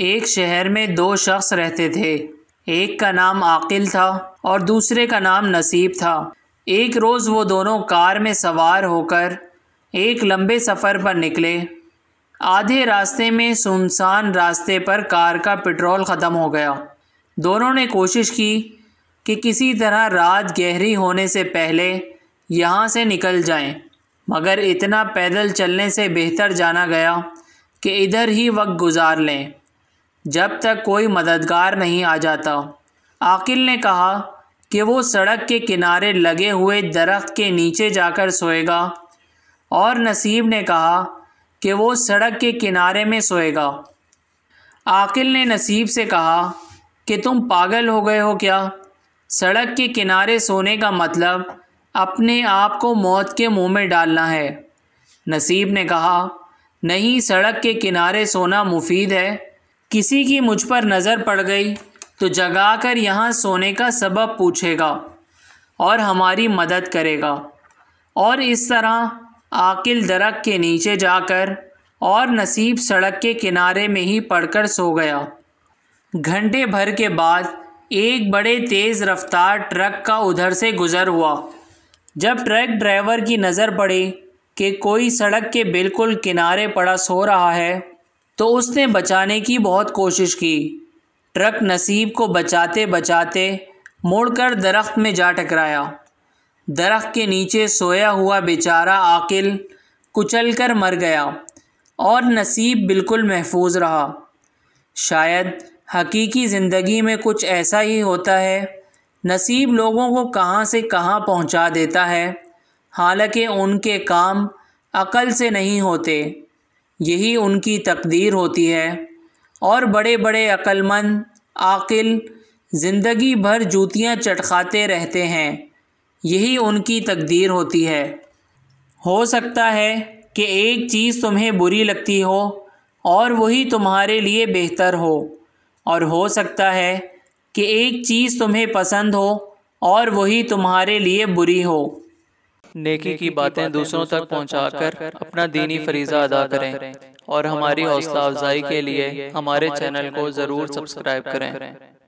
एक शहर में दो शख्स रहते थे एक का नाम आकिल था और दूसरे का नाम नसीब था एक रोज़ वो दोनों कार में सवार होकर एक लंबे सफ़र पर निकले आधे रास्ते में सुनसान रास्ते पर कार का पेट्रोल ख़त्म हो गया दोनों ने कोशिश की कि किसी तरह रात गहरी होने से पहले यहाँ से निकल जाएं, मगर इतना पैदल चलने से बेहतर जाना गया कि इधर ही वक्त गुजार लें जब तक कोई मददगार नहीं आ जाता आकिल ने कहा कि वो सड़क के किनारे लगे हुए दरख्त के नीचे जाकर सोएगा और नसीब ने कहा कि वो सड़क के किनारे में सोएगा आकिल ने नसीब से कहा कि तुम पागल हो गए हो क्या सड़क के किनारे सोने का मतलब अपने आप को मौत के मुंह में डालना है नसीब ने कहा नहीं सड़क के किनारे सोना मुफीद है किसी की मुझ पर नज़र पड़ गई तो जगाकर यहाँ सोने का सबब पूछेगा और हमारी मदद करेगा और इस तरह आकिल दरक के नीचे जाकर और नसीब सड़क के किनारे में ही पड़कर सो गया घंटे भर के बाद एक बड़े तेज़ रफ्तार ट्रक का उधर से गुज़र हुआ जब ट्रक ड्राइवर की नज़र पड़ी कि कोई सड़क के बिल्कुल किनारे पड़ा सो रहा है तो उसने बचाने की बहुत कोशिश की ट्रक नसीब को बचाते बचाते मोड़कर दरख्त में जा टकराया दरख्त के नीचे सोया हुआ बेचारा आकिल कुचल कर मर गया और नसीब बिल्कुल महफूज रहा शायद हकीकी ज़िंदगी में कुछ ऐसा ही होता है नसीब लोगों को कहाँ से कहाँ पहुँचा देता है हालांकि उनके काम अकल से नहीं होते यही उनकी तकदीर होती है और बड़े बड़े अक्लमंद आकिल ज़िंदगी भर जूतियाँ चटकाते रहते हैं यही उनकी तकदीर होती है हो सकता है कि एक चीज़ तुम्हें बुरी लगती हो और वही तुम्हारे लिए बेहतर हो और हो सकता है कि एक चीज़ तुम्हें पसंद हो और वही तुम्हारे लिए बुरी हो नेकी की बातें दूसरों तक पहुंचाकर अपना दीनी फरीज़ा अदा करें और हमारी हौसला अफजाई के लिए हमारे चैनल को ज़रूर सब्सक्राइब करें